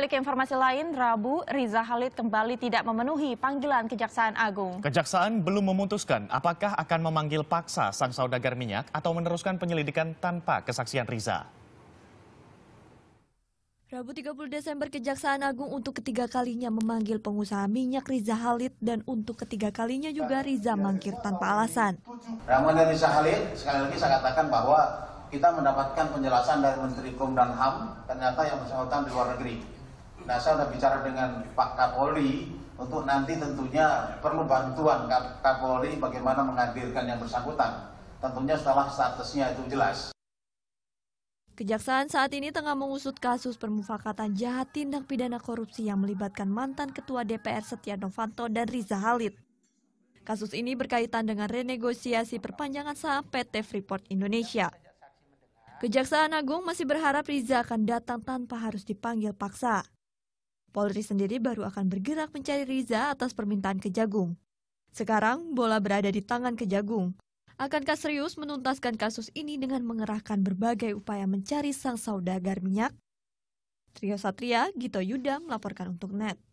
Balik informasi lain, Rabu Riza Halid kembali tidak memenuhi panggilan Kejaksaan Agung. Kejaksaan belum memutuskan apakah akan memanggil paksa sang saudagar minyak atau meneruskan penyelidikan tanpa kesaksian Riza. Rabu 30 Desember Kejaksaan Agung untuk ketiga kalinya memanggil pengusaha minyak Riza Halid dan untuk ketiga kalinya juga Riza mangkir tanpa alasan. Ramon dan Riza Halid, sekali lagi saya katakan bahwa kita mendapatkan penjelasan dari Menteri Hukum dan HAM, ternyata yang bersangkutan di luar negeri. Nah, saya sudah bicara dengan Pak Kapolri untuk nanti tentunya perlu bantuan Kap Kapolri bagaimana menghadirkan yang bersangkutan. Tentunya setelah statusnya itu jelas. Kejaksaan saat ini tengah mengusut kasus permufakatan jahat tindak pidana korupsi yang melibatkan mantan Ketua DPR Setia Novanto dan Riza Halid. Kasus ini berkaitan dengan renegosiasi perpanjangan saham PT Freeport Indonesia. Kejaksaan Agung masih berharap Riza akan datang tanpa harus dipanggil paksa. Polri sendiri baru akan bergerak mencari Riza atas permintaan Kejagung. Sekarang bola berada di tangan Kejagung. Akankah serius menuntaskan kasus ini dengan mengerahkan berbagai upaya mencari sang saudagar minyak? Trio Satria, Gito Yuda melaporkan untuk NET.